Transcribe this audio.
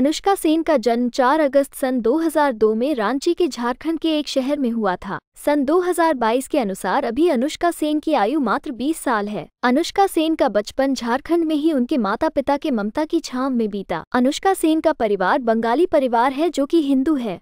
अनुष्का सेन का जन्म 4 अगस्त सन 2002 में रांची के झारखंड के एक शहर में हुआ था सन 2022 के अनुसार अभी अनुष्का सेन की आयु मात्र 20 साल है अनुष्का सेन का बचपन झारखंड में ही उनके माता पिता के ममता की छाव में बीता अनुष्का सेन का परिवार बंगाली परिवार है जो कि हिंदू है